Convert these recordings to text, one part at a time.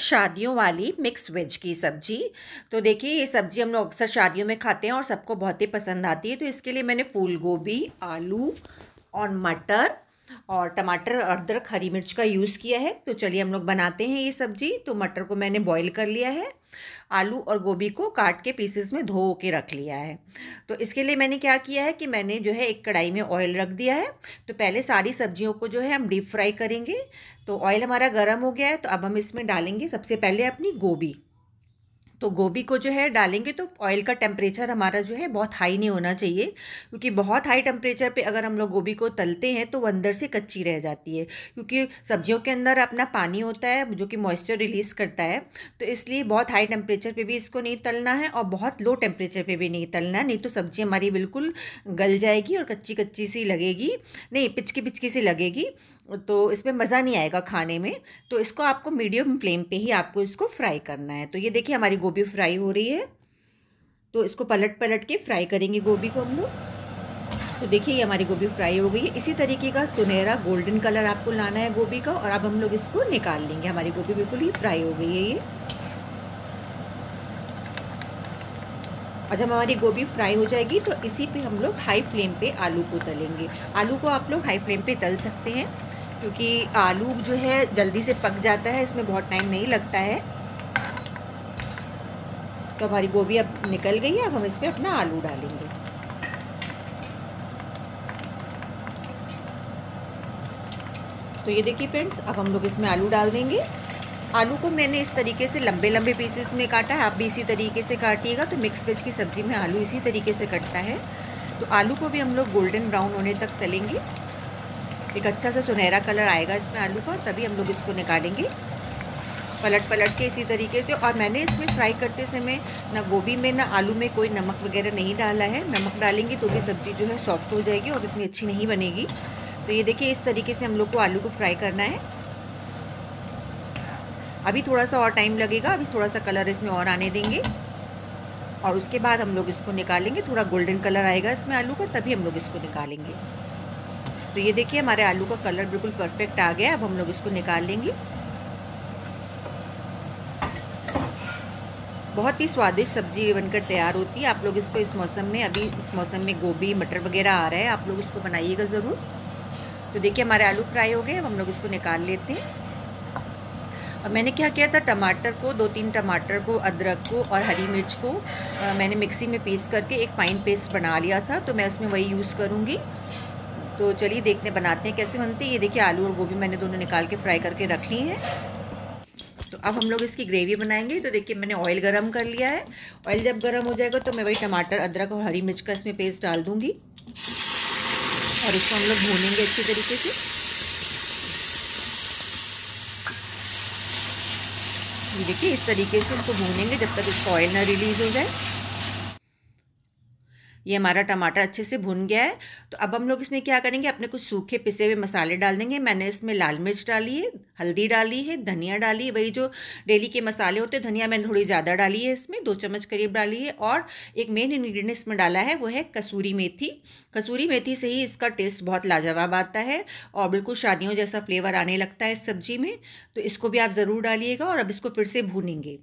शादियों वाली mix veg की सब्जी तो देखिए ये सब्जी हम लोग अक्सर शादियों में खाते हैं और सबको बहुत ही पसंद आती है तो इसके लिए मैंने फूल गोभी आलू और मटर और टमाटर अदरक हरी मिर्च का यूज़ किया है तो चलिए हम लोग बनाते हैं ये सब्जी तो मटर को मैंने बॉईल कर लिया है आलू और गोभी को काट के पीसेस में धो के रख लिया है तो इसके लिए मैंने क्या किया है कि मैंने जो है एक कढ़ाई में ऑयल रख दिया है तो पहले सारी सब्जियों को जो है हम डीप फ्राई करेंगे तो ऑयल हमारा गर्म हो गया है तो अब हम इसमें डालेंगे सबसे पहले अपनी गोभी तो गोभी को जो है डालेंगे तो ऑयल का टेम्परेचर हमारा जो है बहुत हाई नहीं होना चाहिए क्योंकि बहुत हाई टेम्परेचर पे अगर हम लोग गोभी को तलते हैं तो वो अंदर से कच्ची रह जाती है क्योंकि सब्जियों के अंदर अपना पानी होता है जो कि मॉइस्चर रिलीज़ करता है तो इसलिए बहुत हाई टेम्परेचर पर भी इसको नहीं तलना है और बहुत लो टेम्परेचर पर भी नहीं तलना है नहीं तो सब्ज़ी हमारी बिल्कुल गल जाएगी और कच्ची कच्ची सी लगेगी नहीं पिचकी पिचकी सी लगेगी तो इसमें मज़ा नहीं आएगा खाने में तो इसको आपको मीडियम फ्लेम पर ही आपको इसको फ्राई करना है तो ये देखिए हमारी गोभी फ्राई हो रही है तो इसको पलट पलट के फ्राई करेंगे गोभी को हम लोग तो देखिए ये हमारी गोभी फ्राई हो गई है इसी तरीके का सुनहरा गोल्डन कलर आपको लाना है गोभी का और अब हम लोग इसको निकाल लेंगे हमारी गोभी बिल्कुल ही फ्राई हो गई है ये और जब हमारी गोभी फ्राई हो जाएगी तो इसी पे हम लोग हाई फ्लेम पे आलू को तलेंगे आलू को आप लोग हाई फ्लेम पे तल सकते हैं क्योंकि आलू जो है जल्दी से पक जाता है इसमें बहुत टाइम नहीं लगता है तो हमारी गोभी अब निकल गई है अब हम इसमें अपना आलू डालेंगे तो ये देखिए फ्रेंड्स अब हम लोग इसमें आलू डाल देंगे आलू को मैंने इस तरीके से लंबे लंबे पीसेस में काटा है आप भी इसी तरीके से काटिएगा तो मिक्स वेज की सब्ज़ी में आलू इसी तरीके से कटता है तो आलू को भी हम लोग गोल्डन ब्राउन होने तक तलेंगे एक अच्छा सा सुनहरा कलर आएगा इसमें आलू का तभी हम लोग इसको निकालेंगे पलट पलट के इसी तरीके से और मैंने इसमें फ्राई करते समय ना गोभी में ना आलू में कोई नमक वगैरह नहीं डाला है नमक डालेंगे तो भी सब्ज़ी जो है सॉफ्ट हो जाएगी और इतनी अच्छी नहीं बनेगी तो ये देखिए इस तरीके से हम लोग को आलू को फ्राई करना है अभी थोड़ा सा और टाइम लगेगा अभी थोड़ा सा कलर इसमें और आने देंगे और उसके बाद हम लोग इसको निकालेंगे थोड़ा गोल्डन कलर आएगा इसमें आलू का तभी हम लोग इसको निकालेंगे तो ये देखिए हमारे आलू का कलर बिल्कुल परफेक्ट आ गया अब हम लोग इसको निकाल लेंगे बहुत ही स्वादिष्ट सब्जी बनकर तैयार होती है आप लोग इसको इस मौसम में अभी इस मौसम में गोभी मटर वगैरह आ रहा है आप लोग इसको बनाइएगा ज़रूर तो देखिए हमारे आलू फ्राई हो गए अब हम लोग इसको निकाल लेते हैं और मैंने क्या किया था टमाटर को दो तीन टमाटर को अदरक को और हरी मिर्च को आ, मैंने मिक्सी में पीस करके एक फ़ाइन पेस्ट बना लिया था तो मैं उसमें वही यूज़ करूँगी तो चलिए देखते बनाते हैं कैसे बनती है ये देखिए आलू और गोभी मैंने दोनों निकाल के फ्राई करके रख ली हैं अब हम लोग इसकी ग्रेवी बनाएंगे तो देखिए मैंने ऑयल गरम कर लिया है ऑयल जब गरम हो जाएगा तो मैं वही टमाटर अदरक और हरी मिर्च का इसमें पेस्ट डाल दूंगी और इसको हम लोग भूनेंगे अच्छी तरीके से देखिए इस तरीके से इसको भूनेंगे जब तक इसका ऑयल ना रिलीज़ हो जाए ये हमारा टमाटर अच्छे से भुन गया है तो अब हम लोग इसमें क्या करेंगे अपने कुछ सूखे पिसे हुए मसाले डाल देंगे मैंने इसमें लाल मिर्च डाली है हल्दी डाली है धनिया डाली है वही जो डेली के मसाले होते हैं धनिया मैंने थोड़ी ज़्यादा डाली है इसमें दो चम्मच करीब डाली है और एक मेन इन्ग्रीडियंट इसमें डाला है वो है कसूरी मेथी कसूरी मेथी से ही इसका टेस्ट बहुत लाजवाब आता है और बिल्कुल शादियों जैसा फ्लेवर आने लगता है इस सब्जी में तो इसको भी आप ज़रूर डालिएगा और अब इसको फिर से भूनेंगे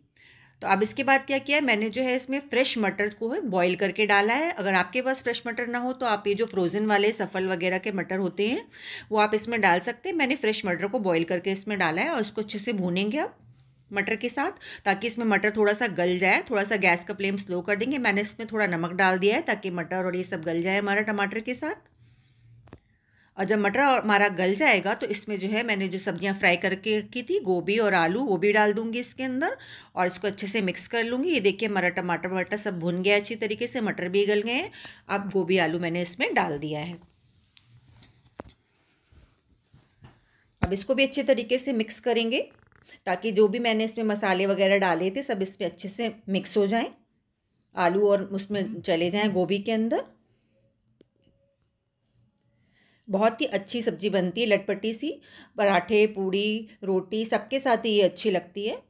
तो अब इसके बाद क्या किया है मैंने जो है इसमें फ्रेश मटर को है बॉईल करके डाला है अगर आपके पास फ्रेश मटर ना हो तो आप ये जो फ्रोज़न वाले सफल वगैरह के मटर होते हैं वो आप इसमें डाल सकते हैं मैंने फ्रेश मटर को बॉईल करके इसमें डाला है और इसको अच्छे से भूनेंगे आप मटर के साथ ताकि इसमें मटर थोड़ा सा गल जाए थोड़ा सा गैस का फ्लेम स्लो कर देंगे मैंने इसमें थोड़ा नमक डाल दिया है ताकि मटर और ये सब गल जाए हमारा टमाटर के साथ और जब मटर हमारा गल जाएगा तो इसमें जो है मैंने जो सब्जियां फ्राई करके रखी थी गोभी और आलू वो भी डाल दूंगी इसके अंदर और इसको अच्छे से मिक्स कर लूँगी ये देखिए हमारा टमाटर वमाटर सब भुन गया अच्छी तरीके से मटर भी गल गए हैं अब गोभी आलू मैंने इसमें डाल दिया है अब इसको भी अच्छे तरीके से मिक्स करेंगे ताकि जो भी मैंने इसमें मसाले वगैरह डाले थे सब इसमें अच्छे से मिक्स हो जाएँ आलू और उसमें चले जाएँ गोभी के अंदर बहुत ही अच्छी सब्ज़ी बनती है लटपटी सी पराठे पूड़ी रोटी सबके साथ ही ये अच्छी लगती है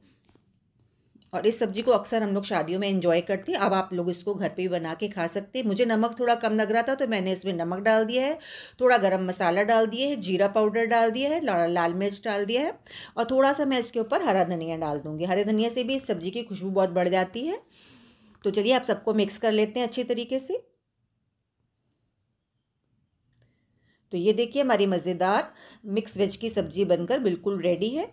और इस सब्ज़ी को अक्सर हम लोग शादियों में इन्जॉय करते हैं अब आप लोग इसको घर पे भी बना के खा सकते हैं मुझे नमक थोड़ा कम लग रहा था तो मैंने इसमें नमक डाल दिया है थोड़ा गरम मसाला डाल दिया है जीरा पाउडर डाल दिया है ला, लाल मिर्च डाल दिया है और थोड़ा सा मैं इसके ऊपर हरा धनिया डाल दूँगी हरे धनिया से भी इस सब्ज़ी की खुशबू बहुत बढ़ जाती है तो चलिए आप सबको मिक्स कर लेते हैं अच्छे तरीके से तो ये देखिए हमारी मज़ेदार मिक्स वेज की सब्ज़ी बनकर बिल्कुल रेडी है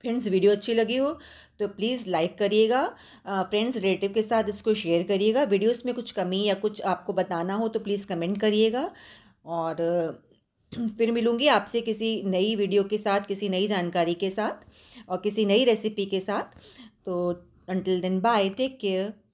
फ्रेंड्स वीडियो अच्छी लगी हो तो प्लीज़ लाइक करिएगा फ्रेंड्स रिलेटिव के साथ इसको शेयर करिएगा वीडियोस में कुछ कमी या कुछ आपको बताना हो तो प्लीज़ कमेंट करिएगा और फिर मिलूँगी आपसे किसी नई वीडियो के साथ किसी नई जानकारी के साथ और किसी नई रेसिपी के साथ तो until then bye take care